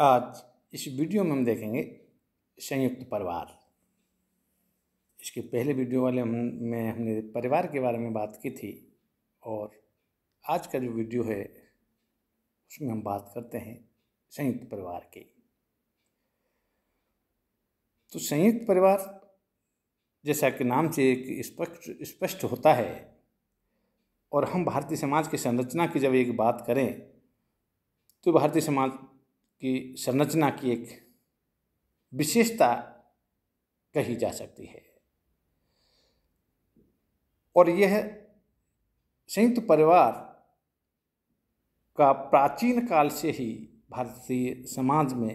आज इस वीडियो में हम देखेंगे संयुक्त परिवार इसके पहले वीडियो वाले हम में हमने परिवार के बारे में बात की थी और आज का जो वीडियो है उसमें हम बात करते हैं संयुक्त परिवार की तो संयुक्त परिवार जैसा कि नाम से एक स्पष्ट स्पष्ट होता है और हम भारतीय समाज की संरचना की जब एक बात करें तो भारतीय समाज की संरचना की एक विशेषता कही जा सकती है और यह संयुक्त परिवार का प्राचीन काल से ही भारतीय समाज में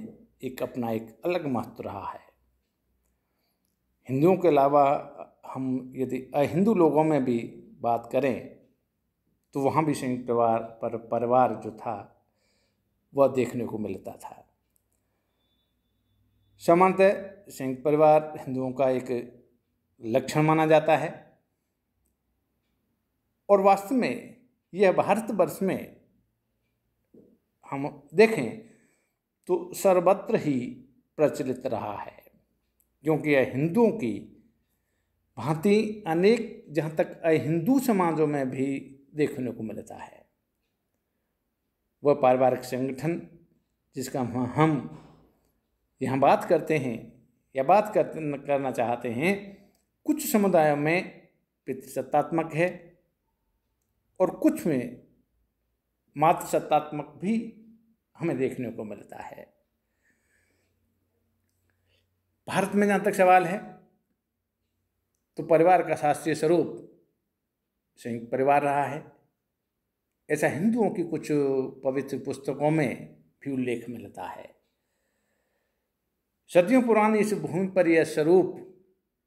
एक अपना एक अलग महत्व रहा है हिंदुओं के अलावा हम यदि अहिंदू लोगों में भी बात करें तो वहाँ भी संयुक्त परिवार पर परिवार जो था वह देखने को मिलता था सामान्यतः संयुक्त परिवार हिंदुओं का एक लक्षण माना जाता है और वास्तव में यह भारतवर्ष में हम देखें तो सर्वत्र ही प्रचलित रहा है क्योंकि यह हिंदुओं की भांति अनेक जहाँ तक अहिंदू समाजों में भी देखने को मिलता है वह पारिवारिक संगठन जिसका हम यहाँ बात करते हैं या बात कर, करना चाहते हैं कुछ समुदायों में पितृसत्तात्मक है और कुछ में मातृसत्तात्मक भी हमें देखने को मिलता है भारत में जहाँ तक सवाल है तो परिवार का शास्त्रीय स्वरूप संयुक्त परिवार रहा है ऐसा हिंदुओं की कुछ पवित्र पुस्तकों में भी उल्लेख मिलता है सदियों पुरानी इस भूमि पर यह स्वरूप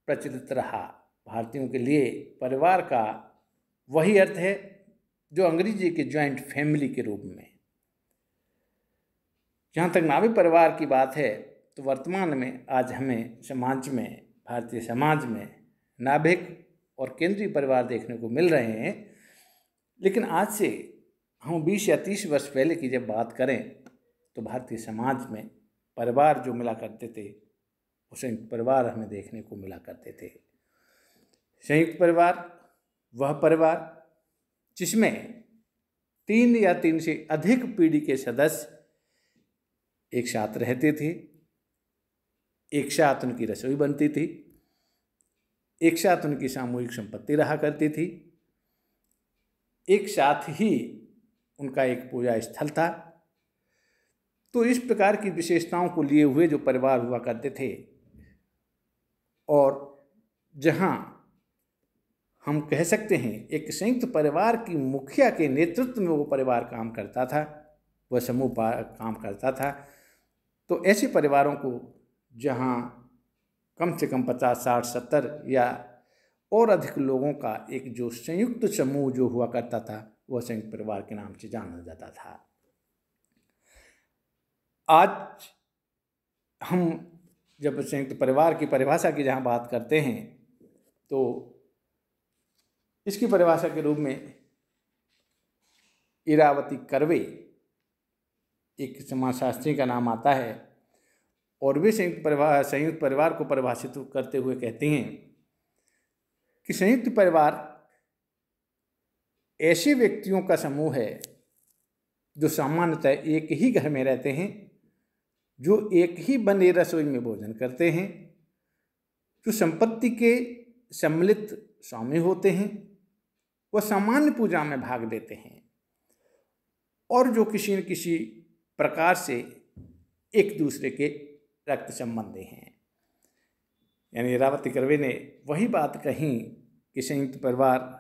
प्रचलित रहा भारतीयों के लिए परिवार का वही अर्थ है जो अंग्रेजी के ज्वाइंट फैमिली के रूप में जहाँ तक नावी परिवार की बात है तो वर्तमान में आज हमें समाज में भारतीय समाज में नाभिक और केंद्रीय परिवार देखने को मिल रहे हैं लेकिन आज से हम बीस या तीस वर्ष पहले की जब बात करें तो भारतीय समाज में परिवार जो मिला करते थे वो संयुक्त परिवार हमें देखने को मिला करते थे संयुक्त परिवार वह परिवार जिसमें तीन या तीन से अधिक पीढ़ी के सदस्य एक साथ रहते थे एक साथ उनकी रसोई बनती थी एक साथ उनकी सामूहिक संपत्ति रहा करती थी एक साथ ही उनका एक पूजा स्थल था तो इस प्रकार की विशेषताओं को लिए हुए जो परिवार हुआ करते थे और जहाँ हम कह सकते हैं एक संयुक्त परिवार की मुखिया के नेतृत्व में वो परिवार काम करता था वह समूह काम करता था तो ऐसे परिवारों को जहाँ कम से कम पचास साठ सत्तर या और अधिक लोगों का एक जो संयुक्त समूह जो हुआ करता था वह संयुक्त परिवार के नाम से जाना जाता था आज हम जब संयुक्त परिवार की परिभाषा की जहाँ बात करते हैं तो इसकी परिभाषा के रूप में इरावती करवे एक समाजशास्त्री का नाम आता है और वे संयुक्त परिवार संयुक्त परिवार को परिभाषित करते हुए कहते हैं कि संयुक्त परिवार ऐसे व्यक्तियों का समूह है जो सामान्यतः एक ही घर में रहते हैं जो एक ही बने रसोई में भोजन करते हैं जो संपत्ति के सम्मिलित स्वामी होते हैं वह सामान्य पूजा में भाग लेते हैं और जो किसी न किसी प्रकार से एक दूसरे के रक्त संबंधी हैं यानी रावती करवे ने वही बात कही कि संयुक्त परिवार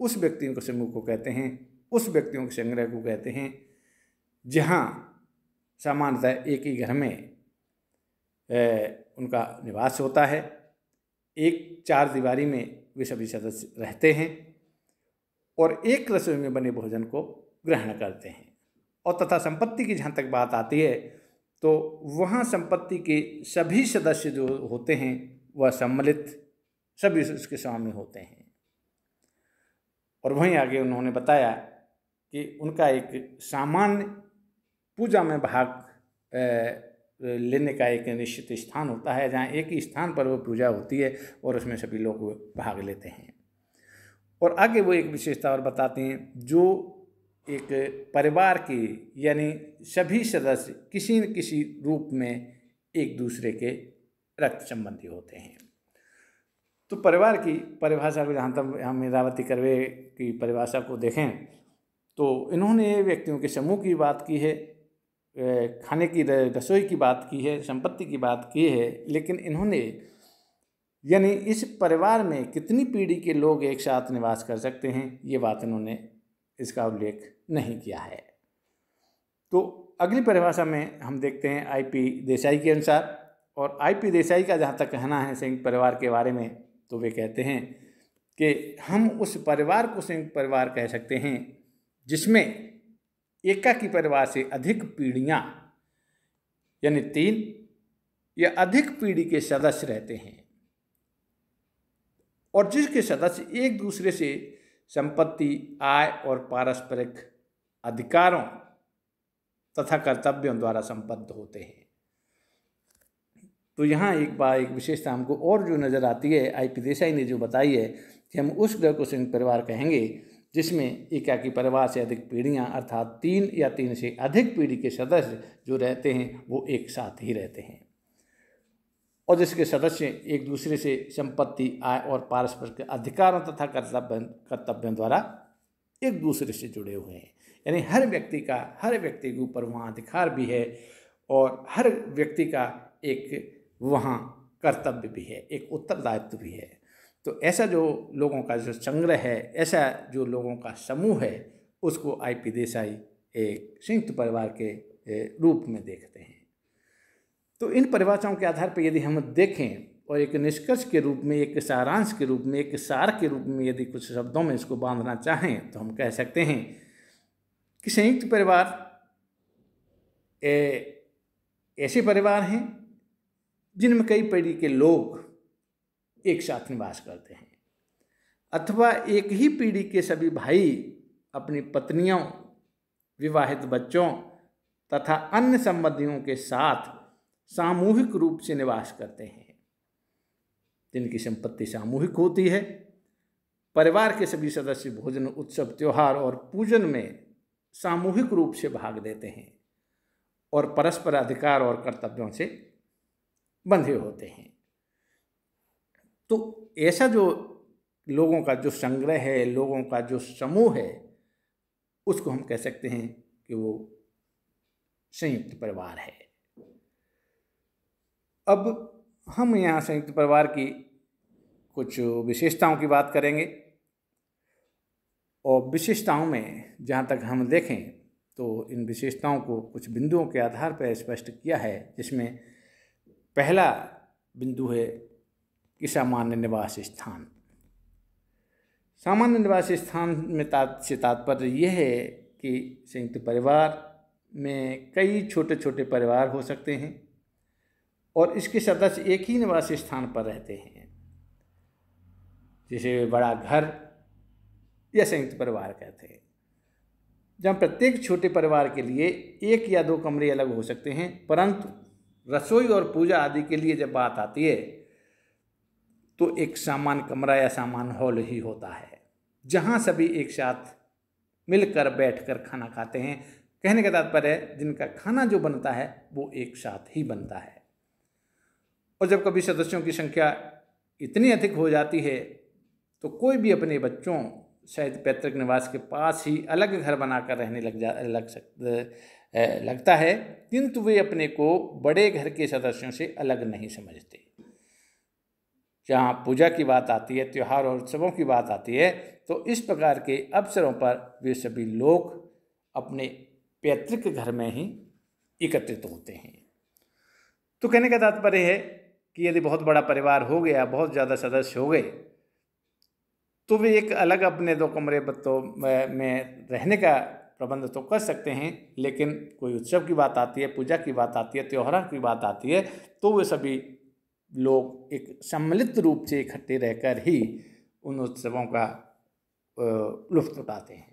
उस व्यक्तियों के समूह को कहते हैं उस व्यक्तियों के संग्रह को कहते हैं जहाँ सामान्यतः एक ही घर में ए, उनका निवास होता है एक चार दीवारी में वे सभी सदस्य रहते हैं और एक रसोई में बने भोजन को ग्रहण करते हैं और तथा संपत्ति की जहाँ तक बात आती है तो वहाँ संपत्ति के सभी सदस्य जो होते हैं वह सम्मिलित सभी उसके स्वामी होते हैं और वहीं आगे उन्होंने बताया कि उनका एक सामान्य पूजा में भाग लेने का एक निश्चित स्थान होता है जहाँ एक ही स्थान पर वो पूजा होती है और उसमें सभी लोग भाग लेते हैं और आगे वो एक विशेषता और बताते हैं जो एक परिवार के यानी सभी सदस्य किसी न किसी रूप में एक दूसरे के रक्त संबंधी होते हैं तो परिवार की परिभाषा को जहाँ तक हम मेधावती करवे की परिभाषा को देखें तो इन्होंने व्यक्तियों के समूह की बात की है खाने की रसोई की बात की है संपत्ति की बात की है लेकिन इन्होंने यानी इस परिवार में कितनी पीढ़ी के लोग एक साथ निवास कर सकते हैं ये बात इन्होंने इसका उल्लेख नहीं किया है तो अगली परिभाषा में हम देखते हैं आईपी देसाई के अनुसार और आईपी देसाई का जहाँ तक कहना है संयुक्त परिवार के बारे में तो वे कहते हैं कि हम उस परिवार को संयुक्त परिवार कह सकते हैं जिसमें एका की परिवार से अधिक पीढ़ियाँ यानी तीन या अधिक पीढ़ी के सदस्य रहते हैं और जिसके सदस्य एक दूसरे से संपत्ति आय और पारस्परिक अधिकारों तथा कर्तव्यों द्वारा संबद्ध होते हैं तो यहाँ एक बार एक विशेषता हमको और जो नज़र आती है आई पी देसाई ने जो बताई है कि हम उस ग्रह को संयुक्त परिवार कहेंगे जिसमें एकाकी परिवार से अधिक पीढ़ियाँ अर्थात तीन या तीन से अधिक पीढ़ी के सदस्य जो रहते हैं वो एक साथ ही रहते हैं और जिसके सदस्य एक दूसरे से संपत्ति आय और पारस्परिक अधिकारों तथा कर्तव्य कर्तव्यों द्वारा एक दूसरे से जुड़े हुए हैं यानी हर व्यक्ति का हर व्यक्ति के ऊपर वहाँ अधिकार भी है और हर व्यक्ति का एक वहाँ कर्तव्य भी है एक उत्तरदायित्व भी है तो ऐसा जो लोगों का जो संग्रह है ऐसा जो लोगों का समूह है उसको आई पी देसाई एक संयुक्त परिवार के रूप में देखते हैं तो इन परिभाषाओं के आधार पर यदि हम देखें और एक निष्कर्ष के रूप में एक सारांश के रूप में एक सार के रूप में यदि कुछ शब्दों में इसको बांधना चाहें तो हम कह सकते हैं कि संयुक्त परिवार ऐसे परिवार हैं जिनमें कई पीढ़ी के लोग एक साथ निवास करते हैं अथवा एक ही पीढ़ी के सभी भाई अपनी पत्नियों विवाहित बच्चों तथा अन्य संबंधियों के साथ सामूहिक रूप से निवास करते हैं जिनकी संपत्ति सामूहिक होती है परिवार के सभी सदस्य भोजन उत्सव त्यौहार और पूजन में सामूहिक रूप से भाग लेते हैं और परस्पर अधिकार और कर्तव्यों से बंधे होते हैं तो ऐसा जो लोगों का जो संग्रह है लोगों का जो समूह है उसको हम कह सकते हैं कि वो संयुक्त परिवार है अब हम यहाँ संयुक्त परिवार की कुछ विशेषताओं की बात करेंगे और विशेषताओं में जहाँ तक हम देखें तो इन विशेषताओं को कुछ बिंदुओं के आधार पर स्पष्ट किया है जिसमें पहला बिंदु है कि सामान्य निवास स्थान सामान्य निवास स्थान में तात से तात्पर्य यह है कि संयुक्त परिवार में कई छोटे छोटे परिवार हो सकते हैं और इसके सदस्य एक ही निवास स्थान पर रहते हैं जिसे बड़ा घर या संयुक्त परिवार कहते हैं जहाँ प्रत्येक छोटे परिवार के लिए एक या दो कमरे अलग हो सकते हैं परंतु रसोई और पूजा आदि के लिए जब बात आती है तो एक सामान कमरा या सामान हॉल ही होता है जहाँ सभी एक साथ मिलकर बैठकर खाना खाते हैं कहने का तात्पर्य जिनका खाना जो बनता है वो एक साथ ही बनता है और जब कभी सदस्यों की संख्या इतनी अधिक हो जाती है तो कोई भी अपने बच्चों शायद पैतृक निवास के पास ही अलग घर बनाकर रहने लग जा लग सक लगता है किंतु वे अपने को बड़े घर के सदस्यों से अलग नहीं समझते जहाँ पूजा की बात आती है त्यौहार और उत्सवों की बात आती है तो इस प्रकार के अवसरों पर वे सभी लोग अपने पैतृक घर में ही एकत्रित होते हैं तो कहने का तात्पर्य है कि यदि बहुत बड़ा परिवार हो गया बहुत ज़्यादा सदस्य हो गए तो वे एक अलग अपने दो कमरे बत्तों में रहने का प्रबंध तो कर सकते हैं लेकिन कोई उत्सव की बात आती है पूजा की बात आती है त्यौहार की बात आती है तो वे सभी लोग एक सम्मिलित रूप से इकट्ठे रहकर ही उन उत्सवों का लुफ्त उठाते हैं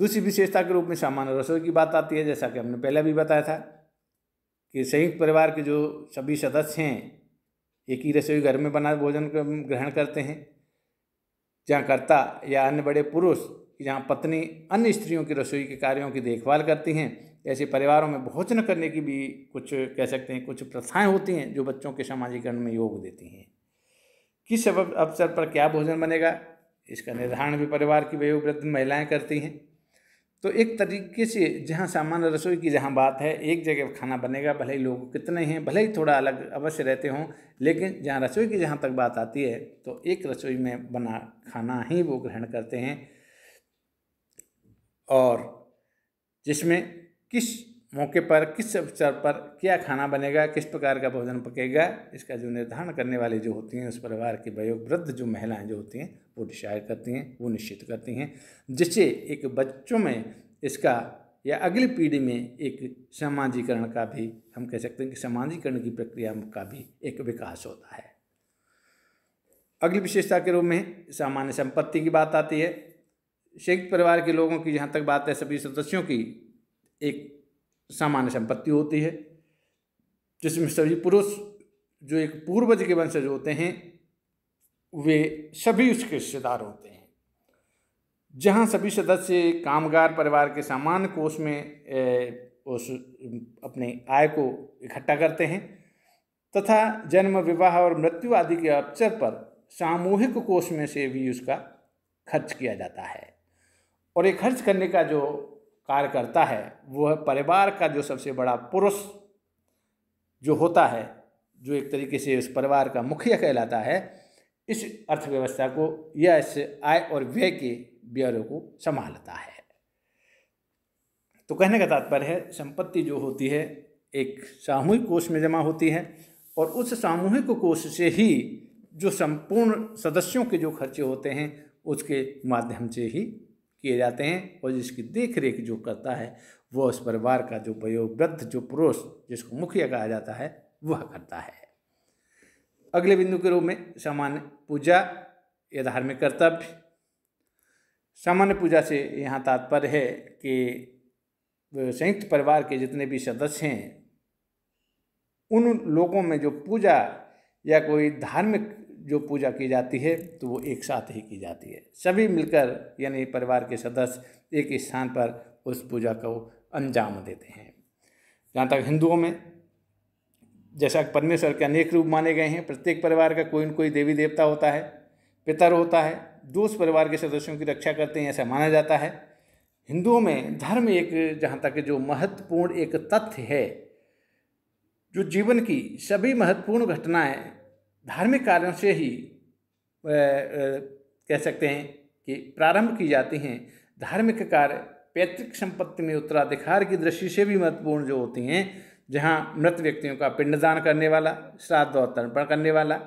दूसरी विशेषता के रूप में सामान्य रसोई की बात आती है जैसा कि हमने पहले भी बताया था कि संयुक्त परिवार के जो सभी सदस्य हैं एक ही रसोई घर में बना भोजन ग्रहण करते हैं जहाँ कर्ता या अन्य बड़े पुरुष कि जहाँ पत्नी अन्य स्त्रियों की रसोई के कार्यों की देखभाल करती हैं ऐसे परिवारों में भोजन करने की भी कुछ कह सकते हैं कुछ प्रथाएं होती हैं जो बच्चों के सामाजिकरण में योग देती हैं किस अवसर पर क्या भोजन बनेगा इसका निर्धारण भी परिवार की वयोवृद्ध महिलाएं करती हैं तो एक तरीके से जहाँ सामान्य रसोई की जहाँ बात है एक जगह खाना बनेगा भले ही लोग कितने हैं भले ही थोड़ा अलग अवश्य रहते हों लेकिन जहाँ रसोई की जहाँ तक बात आती है तो एक रसोई में बना खाना ही वो ग्रहण करते हैं और जिसमें किस मौके पर किस अवसर पर क्या खाना बनेगा किस प्रकार का भोजन पकेगा इसका जो निर्धारण करने वाले जो होती हैं उस परिवार की वयोवृद्ध जो महिलाएं जो होती हैं वो डिसाइड करती हैं वो निश्चित करती हैं जिससे एक बच्चों में इसका या अगली पीढ़ी में एक सामाजिकरण का भी हम कह सकते हैं कि सामाजिकरण की प्रक्रिया का भी एक विकास होता है अगली विशेषता के रूप में सामान्य संपत्ति की बात आती है संयुक्त परिवार के लोगों की जहाँ तक बात है सभी सदस्यों की एक सामान्य संपत्ति होती है जिसमें सभी पुरुष जो एक पूर्वज के वंशज होते हैं वे सभी उसके रिश्तेदार होते हैं जहाँ सभी सदस्य कामगार परिवार के सामान्य कोष में ए, उस अपने आय को इकट्ठा करते हैं तथा जन्म विवाह और मृत्यु आदि के अवसर पर सामूहिक कोष में से भी उसका खर्च किया जाता है और ये खर्च करने का जो कार्य करता है वो है परिवार का जो सबसे बड़ा पुरुष जो होता है जो एक तरीके से उस परिवार का मुखिया कहलाता है इस अर्थव्यवस्था को या इस आय और व्यय के ब्यौरों को संभालता है तो कहने का तात्पर्य है संपत्ति जो होती है एक सामूहिक कोष में जमा होती है और उस सामूहिक कोष से ही जो संपूर्ण सदस्यों के जो खर्चे होते हैं उसके माध्यम से ही किए जाते हैं और जिसकी देख रेख जो करता है वह उस परिवार का जो वयोवृद्ध जो पुरुष जिसको मुखिया कहा जाता है वह करता है अगले बिंदु के रूप में सामान्य पूजा या धार्मिक कर्तव्य सामान्य पूजा से यहाँ तात्पर्य है कि संयुक्त परिवार के जितने भी सदस्य हैं उन लोगों में जो पूजा या कोई धार्मिक जो पूजा की जाती है तो वो एक साथ ही की जाती है सभी मिलकर यानी परिवार के सदस्य एक स्थान पर उस पूजा को अंजाम देते हैं जहाँ तक हिंदुओं में जैसा परमेश्वर के अनेक रूप माने गए हैं प्रत्येक परिवार का कोई न कोई देवी देवता होता है पितर होता है दूस परिवार के सदस्यों की रक्षा करते हैं ऐसा माना जाता है हिंदुओं में धर्म एक जहाँ तक जो महत्वपूर्ण एक तथ्य है जो जीवन की सभी महत्वपूर्ण घटनाएं धार्मिक कार्यों से ही कह सकते हैं कि प्रारंभ की जाती हैं धार्मिक कार्य पैतृक संपत्ति में उत्तराधिकार की दृष्टि से भी महत्वपूर्ण जो होती हैं जहाँ मृत व्यक्तियों का पिंडदान करने वाला श्राद्ध और तर्पण करने वाला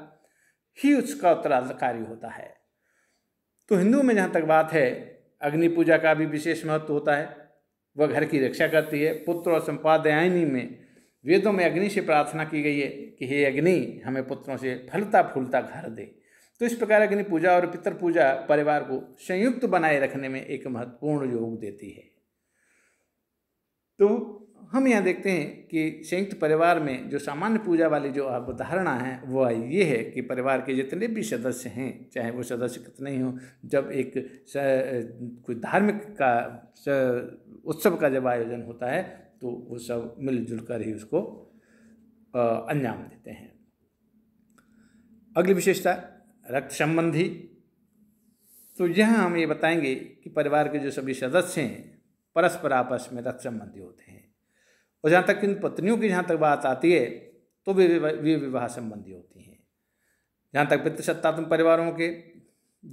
ही उसका उत्तराधिकारी होता है तो हिंदू में जहाँ तक बात है अग्नि पूजा का भी विशेष महत्व होता है वह घर की रक्षा करती है पुत्र और संपादयायनी में वेदों में अग्नि से प्रार्थना की गई है कि हे अग्नि हमें पुत्रों से फलता फूलता घर दे तो इस प्रकार अग्नि पूजा और पितर पूजा परिवार को संयुक्त बनाए रखने में एक महत्वपूर्ण योग देती है तो हम यहाँ देखते हैं कि संयुक्त परिवार में जो सामान्य पूजा वाली जो अवधारणा है वह ये है कि परिवार के जितने भी सदस्य हैं चाहे वो सदस्य कितने ही हों जब एक कोई धार्मिक का उत्सव का जब आयोजन होता है तो वो सब मिलजुल कर ही उसको अंजाम देते हैं अगली विशेषता रक्त संबंधी तो यहाँ हम ये बताएंगे कि परिवार के जो सभी सदस्य हैं परस्पर आपस में रक्त संबंधी होते हैं और जहाँ तक इन पत्नियों की जहाँ तक बात आती है तो वे वे विवाह संबंधी होती हैं जहाँ तक पितृसत्तात्मक परिवारों के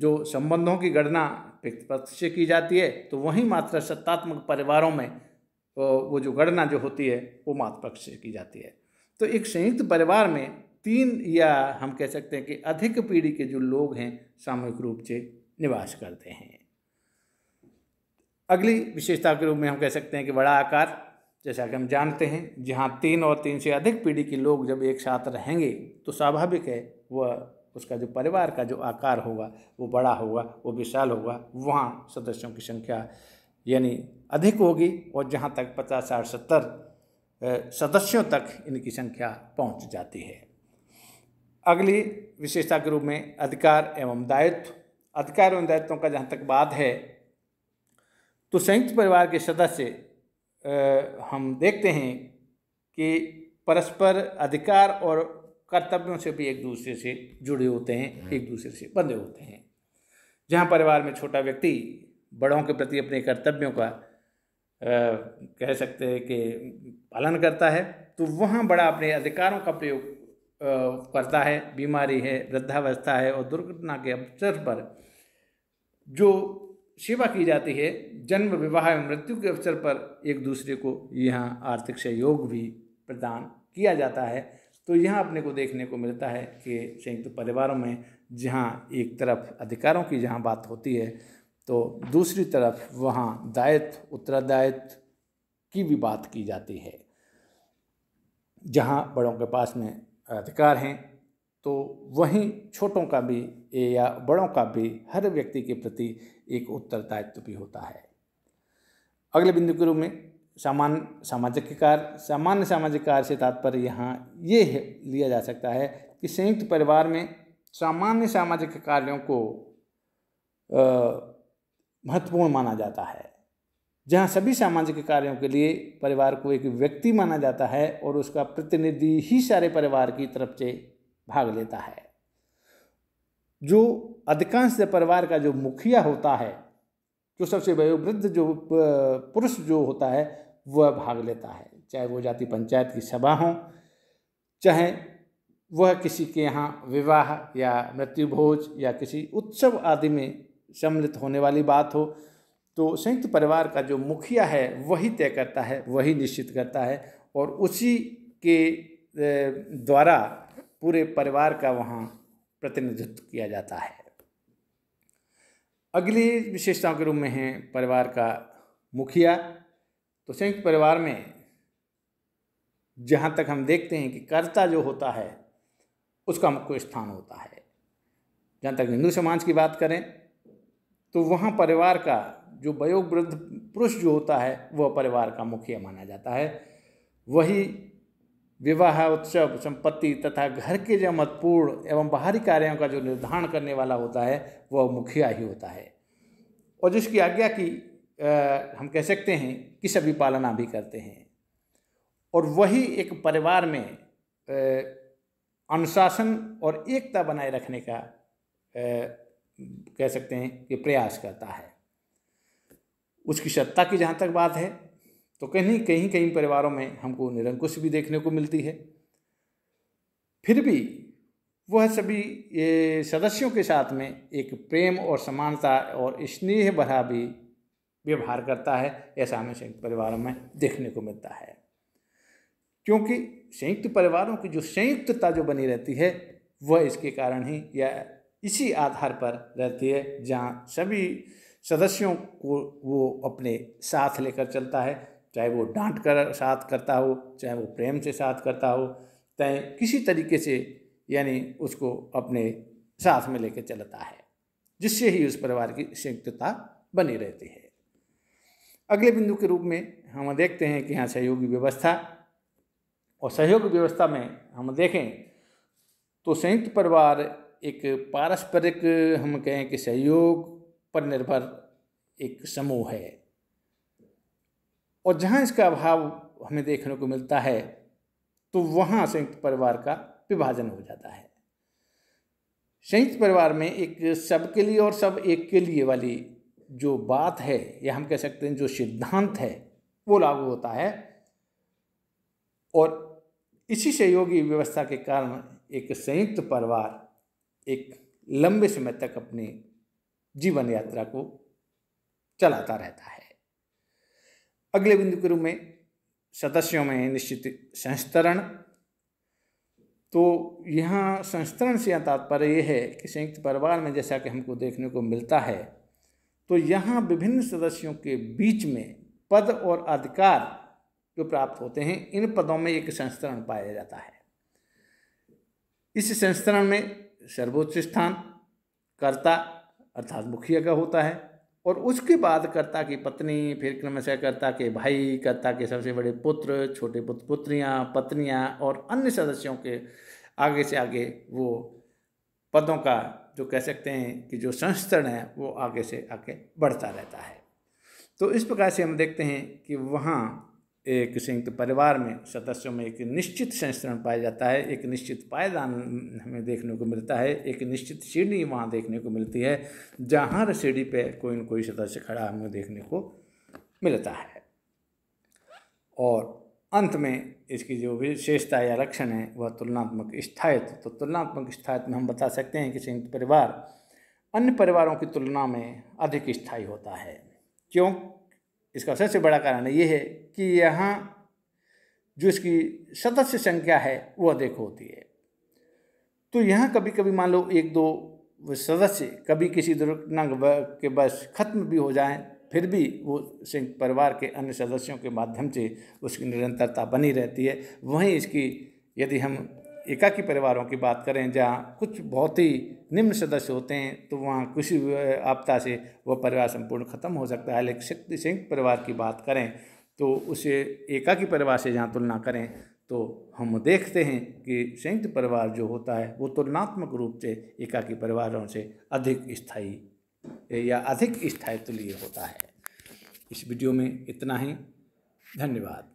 जो संबंधों की गणना पितृपक्ष से की जाती है तो वहीं मात्र सत्तात्मक परिवारों में तो वो जो गणना जो होती है वो मातृपक्ष से की जाती है तो एक संयुक्त परिवार में तीन या हम कह सकते हैं कि अधिक पीढ़ी के जो लोग हैं सामूहिक रूप से निवास करते हैं अगली विशेषता के रूप में हम कह सकते हैं कि बड़ा आकार जैसा कि हम जानते हैं जहाँ तीन और तीन से अधिक पीढ़ी के लोग जब एक साथ रहेंगे तो स्वाभाविक है वह उसका जो परिवार का जो आकार होगा वो बड़ा होगा वो विशाल होगा वहाँ सदस्यों की संख्या यानी अधिक होगी और जहाँ तक पचास साठ सत्तर सदस्यों तक इनकी संख्या पहुँच जाती है अगली विशेषता के रूप में अधिकार एवं दायित्व अधिकार एवं दायित्वों का जहाँ तक बात है तो संयुक्त परिवार के सदस्य हम देखते हैं कि परस्पर अधिकार और कर्तव्यों से भी एक दूसरे से जुड़े होते हैं हम्म। एक दूसरे से बंधे होते हैं जहाँ परिवार में छोटा व्यक्ति बड़ों के प्रति अपने कर्तव्यों का कह सकते हैं कि पालन करता है तो वहाँ बड़ा अपने अधिकारों का प्रयोग करता है बीमारी है वृद्धावस्था है और दुर्घटना के अवसर पर जो सेवा की जाती है जन्म विवाह एवं मृत्यु के अवसर पर एक दूसरे को यहाँ आर्थिक सहयोग भी प्रदान किया जाता है तो यहाँ अपने को देखने को मिलता है कि संयुक्त तो परिवारों में जहाँ एक तरफ अधिकारों की जहाँ बात होती है तो दूसरी तरफ वहाँ दायित्व उत्तरादायित्व की भी बात की जाती है जहाँ बड़ों के पास में अधिकार हैं तो वहीं छोटों का भी या बड़ों का भी हर व्यक्ति के प्रति एक उत्तरदायित्व भी होता है अगले बिंदु के रूप में सामान्य सामाजिक कार्य सामान्य सामाजिक कार्य से तात्पर्य यहाँ ये यह लिया जा सकता है कि संयुक्त परिवार में सामान्य सामाजिक कार्यों को आ, महत्वपूर्ण माना जाता है जहाँ सभी सामाजिक कार्यों के लिए परिवार को एक व्यक्ति माना जाता है और उसका प्रतिनिधि ही सारे परिवार की तरफ से भाग लेता है जो अधिकांश परिवार का जो मुखिया होता है जो सबसे वयोवृद्ध जो पुरुष जो होता है वह भाग लेता है चाहे वो जाति पंचायत की सभा हो चाहे वह किसी के यहाँ विवाह या मृत्युभोज या किसी उत्सव आदि में सम्मिलित होने वाली बात हो तो संयुक्त परिवार का जो मुखिया है वही तय करता है वही निश्चित करता है और उसी के द्वारा पूरे परिवार का वहाँ प्रतिनिधित्व किया जाता है अगली विशेषताओं के रूप में है परिवार का मुखिया तो संयुक्त परिवार में जहाँ तक हम देखते हैं कि कर्ता जो होता है उसका मुख्य स्थान होता है जहाँ तक हिंदू समाज की बात करें तो वहाँ परिवार का जो वयोग वृद्ध पुरुष जो होता है वह परिवार का मुखिया माना जाता है वही विवाह उत्सव संपत्ति तथा घर के जो महत्वपूर्ण एवं बाहरी कार्यों का जो निर्धारण करने वाला होता है वह मुखिया ही होता है और जिसकी आज्ञा की आ, हम कह सकते हैं कि सभी पालना भी करते हैं और वही एक परिवार में आ, अनुशासन और एकता बनाए रखने का आ, कह सकते हैं कि प्रयास करता है उसकी सत्ता की जहाँ तक बात है तो कहीं कहीं कहीं परिवारों में हमको निरंकुश भी देखने को मिलती है फिर भी वह सभी ये सदस्यों के साथ में एक प्रेम और समानता और स्नेह भरा भी व्यवहार करता है ऐसा हमें संयुक्त परिवारों में देखने को मिलता है क्योंकि संयुक्त परिवारों की जो संयुक्तता जो बनी रहती है वह इसके कारण ही या इसी आधार पर रहती है जहाँ सभी सदस्यों को वो अपने साथ लेकर चलता है चाहे वो डांट कर साथ करता हो चाहे वो प्रेम से साथ करता हो चाहे किसी तरीके से यानी उसको अपने साथ में लेकर चलता है जिससे ही उस परिवार की संयुक्तता बनी रहती है अगले बिंदु के रूप में हम देखते हैं कि यहाँ सहयोगी व्यवस्था और सहयोग व्यवस्था में हम देखें तो संयुक्त परिवार एक पारस्परिक हम कहें कि सहयोग पर निर्भर एक समूह है और जहाँ इसका अभाव हमें देखने को मिलता है तो वहाँ संयुक्त परिवार का विभाजन हो जाता है संयुक्त परिवार में एक सबके लिए और सब एक के लिए वाली जो बात है या हम कह सकते हैं जो सिद्धांत है वो लागू होता है और इसी सहयोगी व्यवस्था के कारण एक संयुक्त परिवार एक लंबे समय तक अपने जीवन यात्रा को चलाता रहता है अगले बिंदु के रूप में सदस्यों में निश्चित संस्तरण तो यहाँ संस्तरण से तात्पर्य यह है कि संयुक्त परिवार में जैसा कि हमको देखने को मिलता है तो यहाँ विभिन्न सदस्यों के बीच में पद और अधिकार जो प्राप्त होते हैं इन पदों में एक संस्तरण पाया जाता है इस संस्तरण में सर्वोच्च स्थान कर्ता अर्थात मुखिया का होता है और उसके बाद कर्ता की पत्नी फिर क्रमशः कर्ता के भाई कर्ता के सबसे बड़े पुत्र छोटे पुत्र पुत्रियाँ पत्नियाँ और अन्य सदस्यों के आगे से आगे वो पदों का जो कह सकते हैं कि जो संस्तरण है वो आगे से आगे बढ़ता रहता है तो इस प्रकार से हम देखते हैं कि वहाँ एक संयुक्त परिवार में सदस्यों में एक निश्चित संस्करण पाया जाता है एक निश्चित पायदान हमें देखने को मिलता है एक निश्चित सीढ़ी वहाँ देखने को मिलती है जहाँ सीढ़ी पे कोई न कोई सदस्य खड़ा हमें देखने को मिलता है और अंत में इसकी जो विशेषता या लक्षण है वह तुलनात्मक स्थायित्व तो तुलनात्मक स्थायित्व में हम बता सकते हैं कि संयुक्त परिवार अन्य परिवारों की तुलना में अधिक स्थायी होता है क्यों इसका सबसे बड़ा कारण ये है कि यहाँ जो इसकी सदस्य संख्या है वो अधिक होती है तो यहाँ कभी कभी मान लो एक दो सदस्य कभी किसी दुर्घटना के बस खत्म भी हो जाएं फिर भी वो सिंह परिवार के अन्य सदस्यों के माध्यम से उसकी निरंतरता बनी रहती है वहीं इसकी यदि हम एकाकी परिवारों की बात करें जहाँ कुछ बहुत ही निम्न सदस्य होते हैं तो वहाँ किसी आपदा से वह परिवार संपूर्ण खत्म हो सकता है लेकिन शक्ति संयुक्त परिवार की बात करें तो उसे एकाकी परिवार से जहाँ तुलना करें तो हम देखते हैं कि संयुक्त परिवार जो होता है वो तुलनात्मक रूप से एकाकी परिवारों से अधिक स्थायी या अधिक स्थायित्व लिए होता है इस वीडियो में इतना ही धन्यवाद